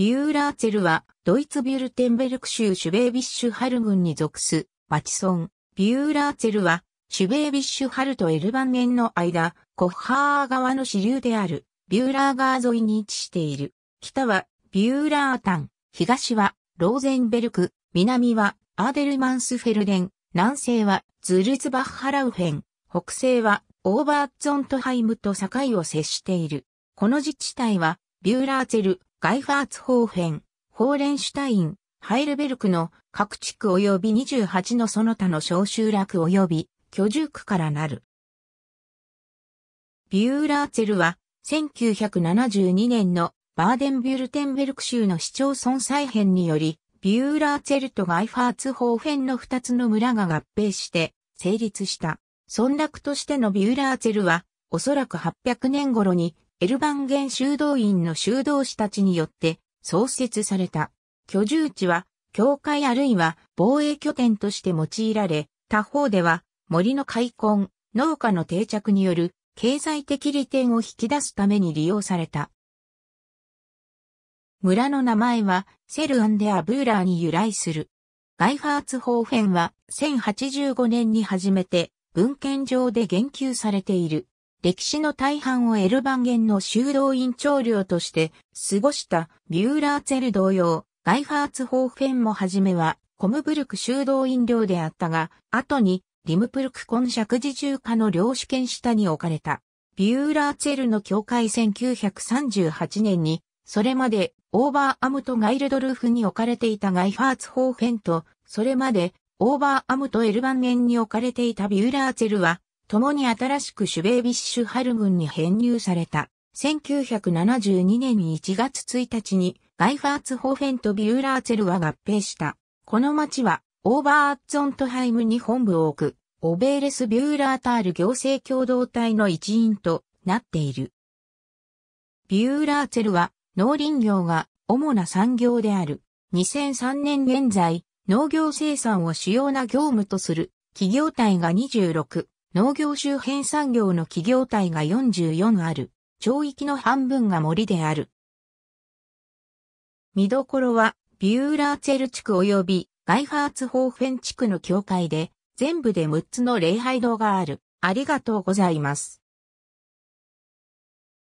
ビューラーツェルは、ドイツビュルテンベルク州シュベービッシュハル郡に属す、町村。ビューラーツェルは、シュベービッシュハルとエルバンゲンの間、コッハー川の支流である、ビューラー川沿いに位置している。北は、ビューラータン、東は、ローゼンベルク、南は、アーデルマンスフェルデン、南西は、ズルツバッハラウフェン、北西は、オーバーツォントハイムと境を接している。この自治体は、ビューラーツェル、ガイファーツホーフェン、ホーレンシュタイン、ハイルベルクの各地区及び28のその他の小集落及び居住区からなる。ビューラーツェルは1972年のバーデンビュルテンベルク州の市町村再編により、ビューラーツェルとガイファーツホーフェンの2つの村が合併して成立した。村落としてのビューラーツェルは、おそらく800年頃にエルバンゲン修道院の修道士たちによって創設された。居住地は、教会あるいは防衛拠点として用いられ、他方では森の開墾、農家の定着による経済的利点を引き出すために利用された。村の名前はセルアンデアブーラーに由来する。ガイファーツホ編は1085年に初めて文献上で言及されている。歴史の大半をエルバンゲンの修道院長領として過ごしたビューラーツェル同様、ガイファーツホーフェンもはじめはコムブルク修道院領であったが、後にリムプルク婚爵自中化の領主権下に置かれた。ビューラーツェルの教会1938年に、それまでオーバーアムとガイルドルフに置かれていたガイファーツホーフェンと、それまでオーバーアムとエルバンゲンに置かれていたビューラーツェルは、共に新しくシュベービッシュハルムンに編入された。1972年1月1日にガイファーツホーフェンとビューラーツェルは合併した。この町はオーバーアッツオントハイムに本部を置くオベーレス・ビューラータール行政共同体の一員となっている。ビューラーツェルは農林業が主な産業である。2003年現在、農業生産を主要な業務とする企業体が26、農業周辺産業の企業体が44ある、町域の半分が森である。見どころは、ビューラーツェル地区及びガイファーツホーフェン地区の境界で、全部で6つの礼拝堂がある。ありがとうございます。